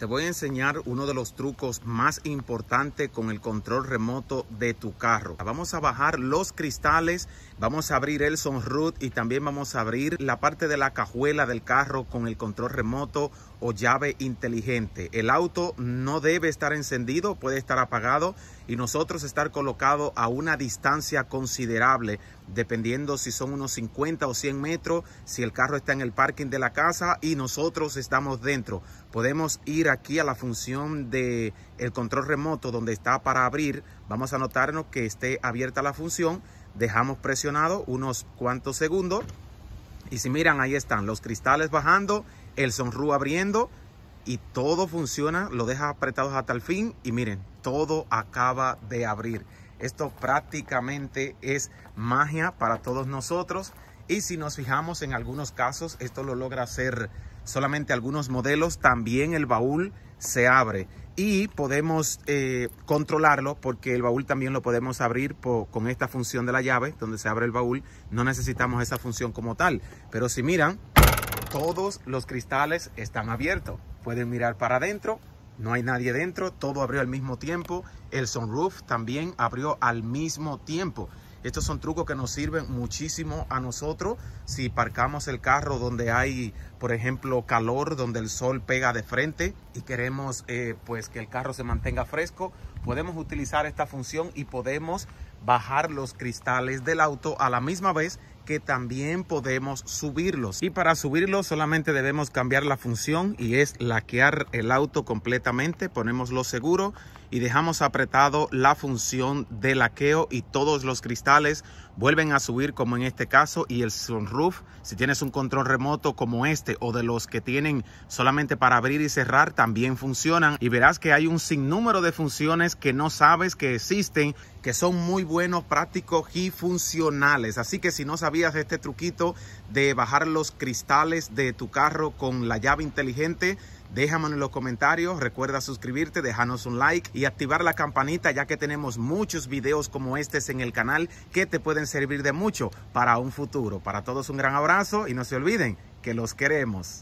Te voy a enseñar uno de los trucos más importantes con el control remoto de tu carro. Vamos a bajar los cristales, vamos a abrir el sunroof y también vamos a abrir la parte de la cajuela del carro con el control remoto o llave inteligente. El auto no debe estar encendido, puede estar apagado y nosotros estar colocado a una distancia considerable, dependiendo si son unos 50 o 100 metros, si el carro está en el parking de la casa y nosotros estamos dentro. Podemos ir aquí a la función de el control remoto donde está para abrir. Vamos a notarnos que esté abierta la función. Dejamos presionado unos cuantos segundos. Y si miran, ahí están los cristales bajando el sonrú abriendo y todo funciona, lo deja apretados hasta el fin y miren, todo acaba de abrir. Esto prácticamente es magia para todos nosotros y si nos fijamos en algunos casos, esto lo logra hacer solamente algunos modelos, también el baúl se abre y podemos eh, controlarlo porque el baúl también lo podemos abrir con esta función de la llave donde se abre el baúl. No necesitamos esa función como tal, pero si miran... Todos los cristales están abiertos. Pueden mirar para adentro, no hay nadie dentro, todo abrió al mismo tiempo. El sunroof también abrió al mismo tiempo. Estos son trucos que nos sirven muchísimo a nosotros si parcamos el carro donde hay, por ejemplo, calor, donde el sol pega de frente y queremos eh, pues que el carro se mantenga fresco. Podemos utilizar esta función y podemos bajar los cristales del auto a la misma vez también podemos subirlos. Y para subirlos solamente debemos cambiar la función y es laquear el auto completamente. Ponemos lo seguro y dejamos apretado la función de laqueo y todos los cristales vuelven a subir como en este caso y el sunroof si tienes un control remoto como este o de los que tienen solamente para abrir y cerrar también funcionan y verás que hay un sinnúmero de funciones que no sabes que existen que son muy buenos prácticos y funcionales así que si no sabías de este truquito de bajar los cristales de tu carro con la llave inteligente, déjame en los comentarios. Recuerda suscribirte, déjanos un like y activar la campanita ya que tenemos muchos videos como este en el canal que te pueden servir de mucho para un futuro. Para todos un gran abrazo y no se olviden que los queremos.